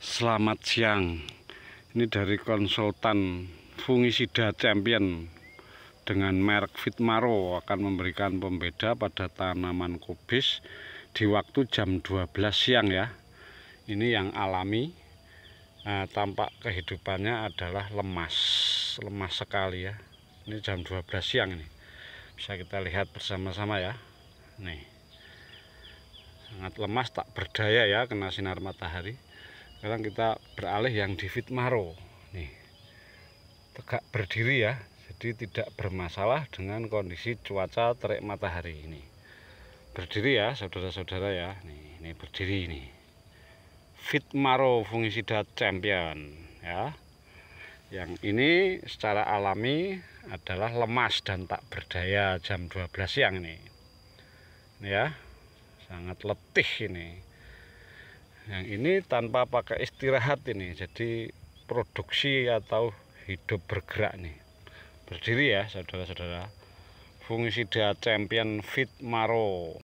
Selamat siang. Ini dari konsultan fungisida champion dengan merek Fitmaro akan memberikan pembeda pada tanaman kubis di waktu jam 12 siang ya. Ini yang alami. Nah, tampak kehidupannya adalah lemas, lemas sekali ya. Ini jam 12 siang ini. Bisa kita lihat bersama-sama ya. Nih. Sangat lemas tak berdaya ya kena sinar matahari sekarang kita beralih yang di Fitmaro nih tegak berdiri ya jadi tidak bermasalah dengan kondisi cuaca terik matahari ini berdiri ya saudara-saudara ya nih ini berdiri ini Fit Fitmaro fungisida champion ya yang ini secara alami adalah lemas dan tak berdaya jam 12 siang ini, ini ya sangat letih ini yang ini tanpa pakai istirahat ini jadi produksi atau hidup bergerak nih berdiri ya saudara-saudara fungisida champion fit maro